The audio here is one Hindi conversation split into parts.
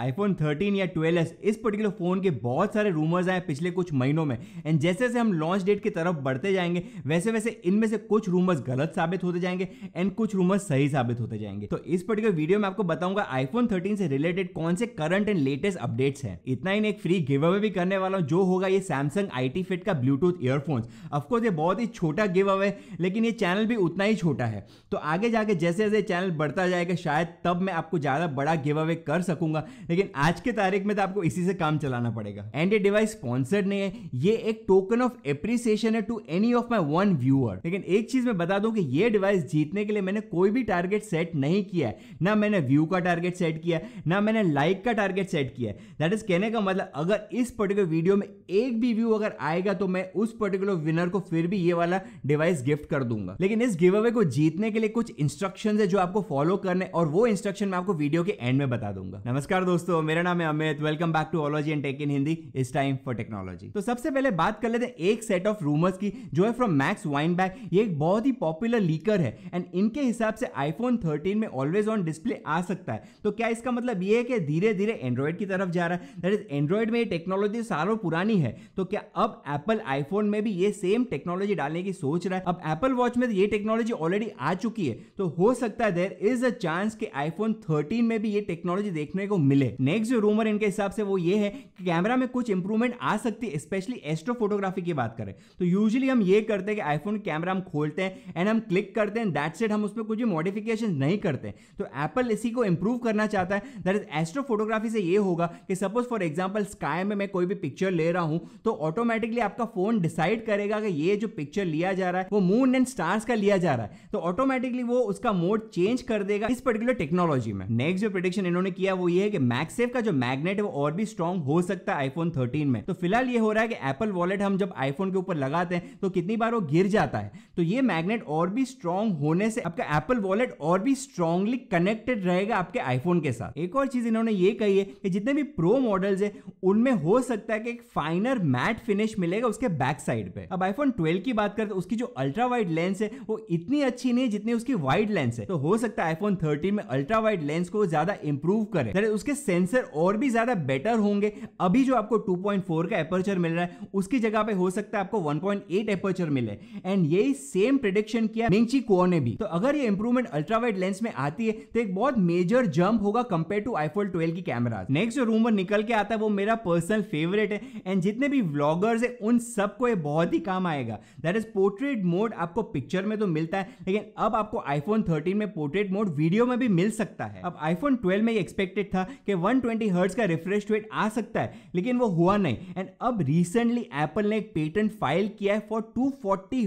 आईफोन 13 या 12s इस पर्टिकुलर फ़ोन के बहुत सारे रूमर्स आए पिछले कुछ महीनों में एंड जैसे जैसे हम लॉन्च डेट की तरफ बढ़ते जाएंगे वैसे वैसे इनमें से कुछ रूमर्स गलत साबित होते जाएंगे एंड कुछ रूमर्स सही साबित होते जाएंगे तो इस पर्टिकुलर वीडियो में आपको बताऊंगा आईफोन 13 से रिलेटेड कौन से करंट एंड लेटेस्ट अपडेट्स हैं इतना ही एक फ्री गिव अवे भी करने वाला हूँ जो होगा ये सैमसंग आई फिट का ब्लूटूथ ईयरफोन्स अफकोर्स ये बहुत ही छोटा गिव अवे लेकिन ये चैनल भी उतना ही छोटा है तो आगे जाके जैसे जैसे चैनल बढ़ता जाएगा शायद तब मैं आपको ज़्यादा बड़ा गिव अवे कर सकूंगा लेकिन आज के तारीख में तो आपको इसी से काम चलाना पड़ेगा एंड ये डिवाइस स्पॉन्सर्ड नहीं है ये एक token of appreciation to any of my one viewer व्यूअर लेकिन एक चीज मैं बता दूं कि ये डिवाइस जीतने के लिए मैंने कोई भी टारगेट सेट नहीं किया है ना मैंने व्यू का टारगेट सेट किया ना मैंने लाइक का टारगेट सेट किया है दैट इज कहने का मतलब अगर इस पर्टिकुलर वीडियो में एक भी व्यू अगर आएगा तो मैं उस पर्टिकुलर विनर को फिर भी ये वाला डिवाइस गिफ्ट कर दूंगा लेकिन इस गिव अवे को जीतने के लिए कुछ इंस्ट्रक्शन है जो आपको फॉलो करने और वो इंस्ट्रक्शन मैं आपको वीडियो के एंड में बता दूंगा नमस्कार दोस्तों दोस्तों मेरा नाम है अमित वेलकम बैक टू ऑलॉजी एंड टेक इन हिंदी इस टाइम फॉर टेक्नोलॉजी तो सबसे पहले बात कर लेते हैं एक सेट ऑफ रूमर्स की जो है फ्रॉम मैक्स वाइनबैक ये एक बहुत ही पॉपुलर लीकर है एंड इनके हिसाब से आईफोन 13 में ऑलवेज ऑन डिस्प्ले आ सकता है तो क्या इसका मतलब ये है कि धीरे धीरे एंड्रॉयड की तरफ जा रहा है दैट इज एंड्रॉयड में ये टेक्नोलॉजी सालों पुरानी है तो क्या अब एप्पल आईफोन में भी ये सेम टेक्नोलॉजी डालने की सोच रहा है अब एप्पल वॉच में ये टेक्नोलॉजी ऑलरेडी आ चुकी है तो हो सकता है देर इज अ चांस कि आईफोन थर्टीन में भी ये टेक्नोलॉजी देखने को मिले मिले नेक्स्ट जो रूमर इनके हिसाब से वो ये है कि कैमरा में कुछ इंप्रूवमेंट आ सकती है स्पेशली एस्ट्रो फोटोग्राफी की बात करें तो यूजली हम ये करते हैं कि आईफोन कैमरा हम खोलते हैं एंड हम क्लिक करते हैं दैट सेट हम उसमें पर कुछ मॉडिफिकेशन नहीं करते तो एप्पल इसी को इंप्रूव करना चाहता है दैट इज एस्ट्रो फोटोग्राफी से ये होगा कि सपोज फॉर एग्जाम्पल स्काई में मैं कोई भी पिक्चर ले रहा हूं तो ऑटोमेटिकली आपका फोन डिसाइड करेगा कि ये जो पिक्चर लिया जा रहा है वो मून एंड स्टार्स का लिया जा रहा है तो ऑटोमेटिकली वो उसका मोड चेंज कर देगा इस पर्टिकुलर टेक्नोलॉजी में नेक्स्ट जो प्रोडिक्शन इन्होंने किया वो ये है कि मैक्सेफ का जो मैग्नेट है वो और भी स्ट्रॉन्ग हो सकता है आईफोन थर्टीन में तो फिलहाल ये हो रहा है कि एप्पल वॉलेट हम जब आईफोन के ऊपर लगाते हैं तो कितनी बार वो गिर जाता है तो ये मैग्नेट और भी स्ट्रॉन्ग होने से आपका एप्पल वॉलेट और भी स्ट्रॉन्गली कनेक्टेड रहेगा आपके आईफोन के साथ एक और चीज इन्होंने ये कही है कि जितने भी प्रो मॉडल्स है उनमें हो सकता है कि एक फाइनर मैट फिनिश मिलेगा उसके बैक साइड पे अब आईफोन ट्वेल्व की बात करते तो उसकी जो अल्ट्रा वाइड लेंस है वो इतनी अच्छी नहीं है जितनी उसकी वाइड लेंस है तो हो सकता है आईफोन थर्टीन में अल्ट्रा वाइड लेंस को ज्यादा इंप्रूव करे तो उसके सेंसर और भी ज़्यादा बेटर होंगे अभी जो आपको 2.4 का एपर्चर मिल रहा है उसकी जगह पे हो सकता है आपको 1.8 एपर्चर मिले एंड यही सेम प्रिडिक्शन किया मिंगची कोर ने भी तो अगर ये इंप्रूवमेंट अल्ट्रावाइड लेंस में आती है तो एक बहुत मेजर जंप होगा कंपेयर टू आईफोन ट्वेल्व की कैमरा नेक्स्ट जो रूमर निकल के आता है वो मेरा पर्सनल फेवरेट है एंड जितने भी ब्लॉगर्स है उन सबको ये बहुत ही काम आएगा दैट इज पोर्ट्रेट मोड आपको पिक्चर में तो मिलता है लेकिन अब आपको आईफोन थर्टीन में पोर्ट्रेट मोड वीडियो में भी मिल सकता है अब आईफोन ट्वेल्व में एक्सपेक्टेड था कि कि 120 ट्वेंटी का रिफ्रेश रेट आ सकता है लेकिन वो हुआ नहीं एंड अब रिसेंटली एप्पल ने एक पेटेंट फाइल किया है फॉर टू फोर्टी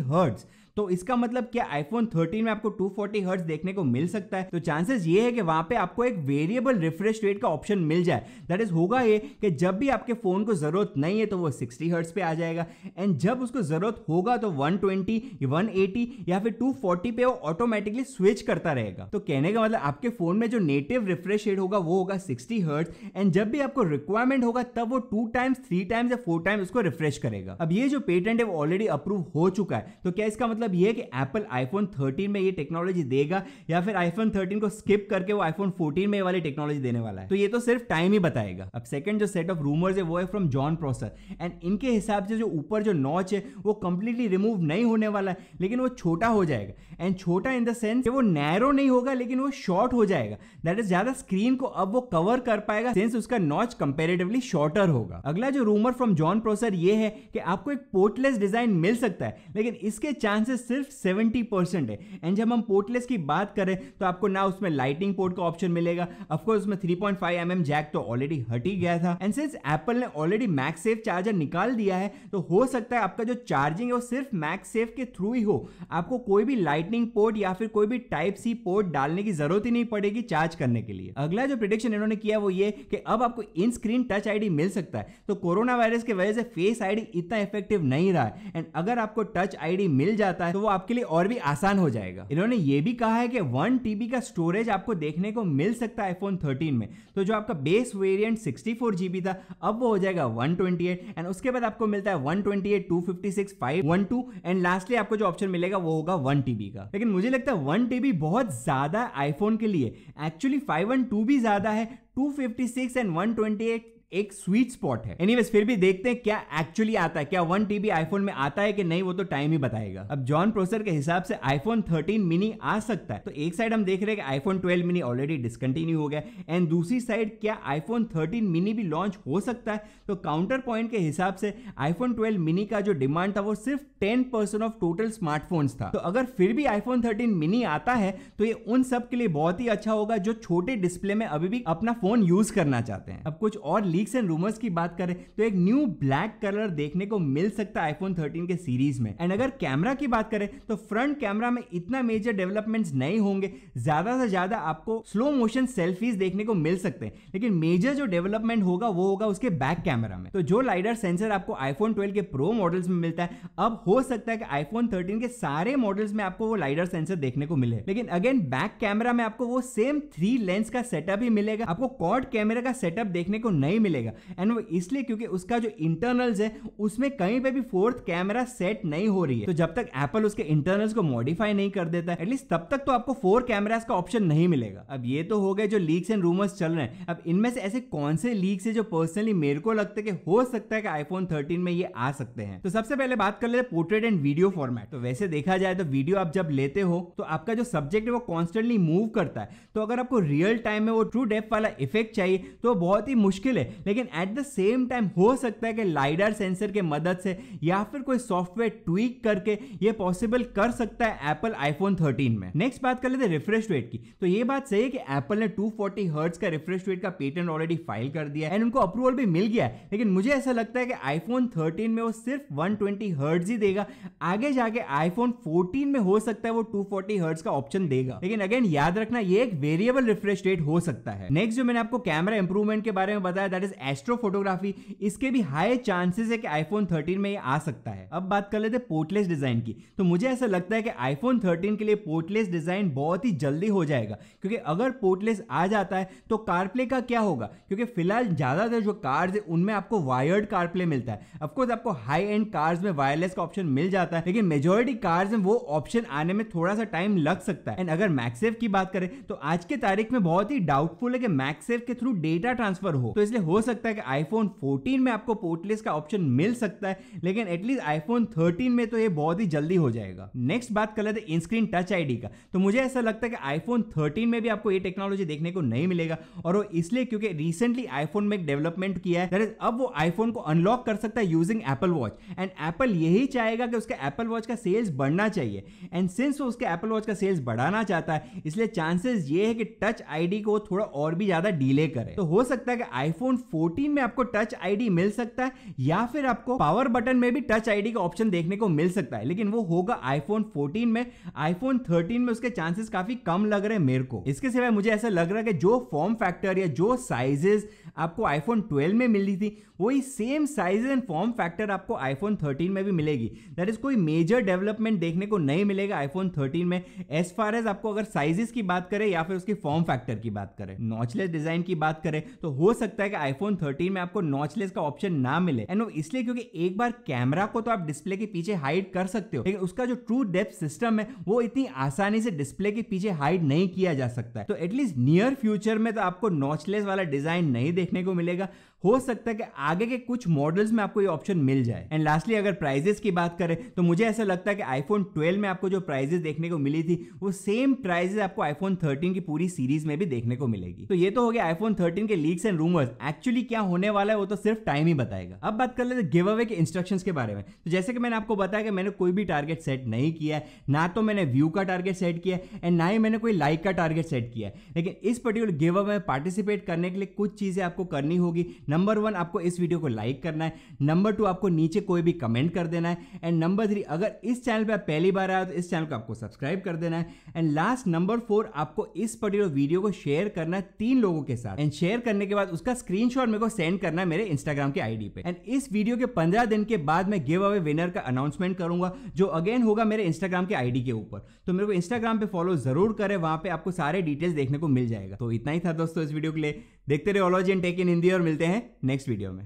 तो इसका मतलब क्या आईफोन 13 में आपको 240 फोर्टी देखने को मिल सकता है तो चांसेस ये है कि वहां पे आपको एक वेरिएबल रिफ्रेश रेट का ऑप्शन मिल जाए दैट इज होगा ये कि जब भी आपके फोन को जरूरत नहीं है तो वो 60 हर्ट्स पे आ जाएगा एंड जब उसको जरूरत होगा तो 120, 180 या फिर 240 पे वो ऑटोमेटिकली स्विच करता रहेगा तो कहने का मतलब आपके फोन में जो नेटिव रिफ्रेश रेट होगा वो होगा सिक्सटी हर्ट्स एंड जब भी आपको रिक्वायरमेंट होगा तब वो टू टाइम्स थ्री टाइम्स या फोर टाइम्स उसको रिफ्रेश करेगा अब ये जो पेटेंट है वो ऑलरेडी अप्रूव हो चुका है तो क्या इसका मतलब मतलब ये है कि एप्पल आईफोन 13 में ये टेक्नोलॉजी देगा या फिर आईफोन 13 को स्किप करके वो आईफोन 14 में वाली टेक्नोलॉजी देने वाला है तो ये तो सिर्फ टाइम ही बताएगा अब सेकंड जो सेट ऑफ रूमर्स है वो है फ्रॉम जॉन प्रोसर एंड इनके हिसाब से जो ऊपर जो नॉच है वो कंप्लीटली रिमूव नहीं होने वाला है लेकिन वो छोटा हो जाएगा एंड छोटा इन द सेंस वो नैरो नहीं होगा लेकिन वो शॉर्ट हो जाएगा दैट इज ज्यादा स्क्रीन को अब वो कवर कर पाएगा सेंस उसका नॉच कंपेरेटिवली शॉर्टर होगा अगला जो रूमर फ्रॉम जॉन प्रोसर ये है कि आपको एक पोर्टलेस डिजाइन मिल सकता है लेकिन इसके चांसेस से सिर्फ 70 परसेंट है एंड जब हम पोर्टलेस की बात करें तो आपको ना उसमें लाइटिंग पोर्ट का ऑप्शन मिलेगा अफकोर्स उसमें 3.5 पॉइंट mm जैक तो ऑलरेडी हट ही गया था एंड सिंस एप्पल ने ऑलरेडी मैक्स सेफ चार्जर निकाल दिया है तो हो सकता है आपका जो चार्जिंग है वो सिर्फ मैक्स सेफ के थ्रू ही हो आपको कोई भी लाइटनिंग पोर्ट या फिर कोई भी टाइप सी पोर्ट डालने की जरूरत ही नहीं पड़ेगी चार्ज करने के लिए अगला जो प्रिडिक्शन इन्होंने किया वो ये कि अब आपको इन स्क्रीन टच आईडी मिल सकता है तो कोरोना वायरस की वजह से फेस आईडी इतना इफेक्टिव नहीं रहा है एंड अगर आपको टच आईडी मिल जाता है तो वो आपके लिए और भी आसान हो जाएगा इन्होंने ये भी कहा है कि वन टीबी का स्टोरेज आपको देखने को मिल सकता है आईफोन थर्टीन में तो जो आपका बेस वेरियंट सिक्सटी था अब वो हो जाएगा वन एंड उसके बाद आपको मिलता है one twenty eight two fifty six five one two and lastly आपको जो ऑप्शन मिलेगा वो होगा वन टीबी का लेकिन मुझे लगता है वन टीबी बहुत ज्यादा आईफोन के लिए एक्चुअली फाइव वन टू भी ज्यादा है 256 एंड 128 एक स्वीट स्पॉट है एनी फिर भी देखते हैं क्या एक्चुअली आता है क्या वन टीबी आईफोन में आता है कि नहीं वो तो टाइम ही बताएगा अब जॉन प्रोसर के हिसाब से आईफोन थर्टीन मिनी आ सकता है तो एक साइड हम देख रहे हैं कि iPhone twelve mini already discontinue हो गया एंड दूसरी साइड क्या आईफोन थर्टीन मिनी भी लॉन्च हो सकता है तो काउंटर पॉइंट के हिसाब से आईफोन ट्वेल्व मिनी का जो डिमांड था वो सिर्फ ten percent of total smartphones था तो अगर फिर भी आईफोन थर्टीन मिनी आता है तो ये उन सब के लिए बहुत ही अच्छा होगा जो छोटे डिस्प्ले में अभी भी अपना फोन यूज करना चाहते हैं अब कुछ और लीक्स एंड रूमर्स की बात करें तो एक न्यू ब्लैक कलर देखने को मिल सकता है आईफोन थर्टीन के सीरीज में एंड अगर कैमरा की बात करें तो फ्रंट कैमरा में इतना मेजर डेवलपमेंट नहीं होंगे ज्यादा से ज्यादा आपको स्लो मोशन सेल्फीज देखने को मिल सकते हैं लेकिन मेजर जो डेवलपमेंट होगा वो होगा उसके बैक कैमरा में तो जो लाइडर सेंसर आपको आईफोन ट्वेल्व के प्रो मॉडल्स में मिलता है अब हो सकता है कि आईफोन थर्टीन के सारे मॉडल्स में आपको वो लाइडर सेंसर देखने को मिले लेकिन अगेन बैक कैमरा में आपको वो सेम थ्री लेंस का सेटअप ही मिलेगा आपको कॉर्ड कैमरा का सेटअप देखने को नहीं मिलेगा एंड वो इसलिए क्योंकि उसका जो इंटरनल्स है उसमें कहीं पे भी फोर्थ कैमरा सेट नहीं हो रही है तो जब तक एप्पल उसके इंटरनल्स को मॉडिफाई नहीं कर देता एटलीस्ट तब तक तो आपको फोर कैमराज का ऑप्शन नहीं मिलेगा अब ये तो हो गए जो लीक्स एंड रूमर्स चल रहे हैं अब इनमें से ऐसे कौन से लीक्स है जो पर्सनली मेरे को लगता है कि हो सकता है कि आईफोन थर्टीन में ये आ सकते हैं तो सबसे पहले बात कर लेते हैं पोर्ट्रेट एंड वीडियो फॉर्मेट तो वैसे देखा जाए तो वीडियो आप जब लेते हो तो आपका जो सब्जेक्ट है वो कॉन्स्टेंटली मूव करता है तो अगर आपको रियल टाइम में वो ट्रू डेप वाला इफेक्ट चाहिए तो बहुत ही मुश्किल है लेकिन एट द सेम टाइम हो सकता है कि लाइडर सेंसर के मदद से या फिर कोई सॉफ्टवेयर ट्वीक करके ये पॉसिबल कर सकता है एप्पल आईफोन 13 में नेक्स्ट बात कर लेते हैं रिफ्रेश रेट की तो ये बात सही है कि एप्पल ने 240 फोर्टी हर्ट्स का रिफ्रेश रेट का पेटेंट ऑलरेडी फाइल कर दिया एंड उनको अप्रूवल भी मिल गया है लेकिन मुझे ऐसा लगता है कि आईफोन 13 में वो सिर्फ 120 ट्वेंटी ही देगा आगे जाके आईफोन 14 में हो सकता है वो 240 फोर्टी का ऑप्शन देगा लेकिन अगेन याद रखना ये एक वेरिएबल रिफ्रेश रेट हो सकता है नेक्स्ट जो मैंने आपको कैमरा इंप्रूवमेंट के बारे में बताया दैट इज एस्ट्रो फोटोग्राफी इसके भी हाई चांसेस है कि आईफोन 13 में ये आ सकता है अब बात कर लेते पोर्टलेस डिजाइन की तो मुझे ऐसा लगता है कि आईफोन 13 के लिए पोर्टलेस डिजाइन बहुत ही जल्दी हो जाएगा क्योंकि अगर पोर्टलेस आ जाता है तो कारप्ले का क्या होगा क्योंकि फिलहाल ज्यादातर जो कार्स है उनमें आपको वायर्ड कारप्ले मिलता है अफकोर्स आपको हाई एंड कार्स में वायरलेस का ऑप्शन मिल जाता है लेकिन मेजोरिटी कार्स में वो ऑप्शन आने में थोड़ा सा टाइम लग सकता है एंड अगर मैक्सेफ की बात करें तो आज के तारीख में बहुत ही डाउटफुल है कि मैक्सेफ के थ्रू डेटा ट्रांसफर हो तो इसलिए हो सकता है कि आईफोन 14 में आपको पोर्टलेस का ऑप्शन मिल सकता है लेकिन एटलीस्ट आईफोन 13 में तो ये बहुत ही जल्दी हो जाएगा नेक्स्ट बात कर लेते हैं इनस्क्रीन टच आईडी का तो मुझे ऐसा लगता है कि आईफोन 13 में भी आपको ये टेक्नोलॉजी देखने को नहीं मिलेगा और वो इसलिए क्योंकि रिसेंटली आईफोन में एक डेवलपमेंट किया है इज अब वो आईफोन को अनलॉक कर सकता है using Apple watch and Apple यही चाहेगा कि उसके एप्पल वॉच का सेल्स बढ़ना चाहिए एंड सिंस वो उसके एप्पल वॉच का सेल्स बढ़ाना चाहता है इसलिए चांसेस ये है कि टच आईडी को थोड़ा और भी ज्यादा डिले करे तो हो सकता है कि आईफोन फोर्टीन में आपको टच आईडी मिल सकता है या फिर आपको पावर बटन में भी टच आईडी का ऑप्शन देखने को मिल सकता है लेकिन वो होगा आईफोन फोर्टीन में आईफोन थर्टीन में उसके चांसेस काफी कम लग रहे हैं मेरे को इसके सिवाय मुझे ऐसा लग रहा है कि जो फॉर्म फैक्टर या जो साइजेस आपको आईफोन 12 में मिली थी वही same size and form factor आपको आईफोन 13 में भी मिलेगी दैट इज कोई मेजर डेवलपमेंट देखने को नहीं मिलेगा आईफोन 13 में एज फार एज आपको अगर साइजेस की बात करें या फिर उसकी फॉर्म फैक्टर की बात करें नॉचलेस डिजाइन की बात करें तो हो सकता है कि आईफोन 13 में आपको नॉचलेस का ऑप्शन ना मिले एंड वो इसलिए क्योंकि एक बार कैमरा को तो आप डिस्प्ले के पीछे हाइड कर सकते हो लेकिन उसका जो ट्रू डेप्थ सिस्टम है वो इतनी आसानी से डिस्प्ले के पीछे हाइड नहीं किया जा सकता है तो एटलीस्ट नियर फ्यूचर में तो आपको नॉचलेस वाला डिजाइन नहीं देखने को मिलेगा हो सकता है कि आगे के कुछ मॉडल्स में आपको ये ऑप्शन मिल जाए एंड लास्टली अगर प्राइजेस की बात करें तो मुझे ऐसा लगता है कि आईफोन 12 में आपको जो प्राइजेस देखने को मिली थी वो सेम प्राइजेस आपको आईफोन 13 की पूरी सीरीज में भी देखने को मिलेगी तो ये तो हो गया आईफोन 13 के लीक्स एंड रूमर्स एक्चुअली क्या होने वाला है वो तो सिर्फ टाइम ही बताएगा अब बात कर लेते गिव अवे के इंस्ट्रक्शन के बारे में तो जैसे कि मैंने आपको बताया कि मैंने कोई भी टारगेट सेट नहीं किया ना तो मैंने व्यू का टारगेट सेट किया एंड ना ही मैंने कोई लाइक का टारगेट सेट किया लेकिन इस पर्टिकुलर गिव अवे में पार्टिसिपेट करने के लिए कुछ चीजें आपको करनी होगी नंबर वन आपको इस वीडियो को लाइक करना है नंबर टू आपको नीचे कोई भी कमेंट कर देना है एंड नंबर थ्री अगर इस चैनल पर आप पहली बार आए तो इस चैनल को आपको सब्सक्राइब कर देना है एंड लास्ट नंबर फोर आपको इस पर्टिकुलर वीडियो को शेयर करना है तीन लोगों के साथ एंड शेयर करने के बाद उसका स्क्रीन मेरे को सेंड करना है मेरे इंस्टाग्राम के आईडी पे एंड इस वीडियो के पंद्रह दिन के बाद मैं गिव अवे विनर का अनाउंसमेंट करूंगा जो अगेन होगा मेरे इंस्टाग्राम के आईडी के ऊपर तो मेरे को इंस्टाग्राम पे फॉलो जरूर करें वहां पे आपको सारे डिटेल्स देखने को मिल जाएगा तो इतना ही था दोस्तों इस वीडियो के लिए देखते रहे ऑलॉजी एंड टेक इन हिंदी और मिलते हैं नेक्स्ट वीडियो में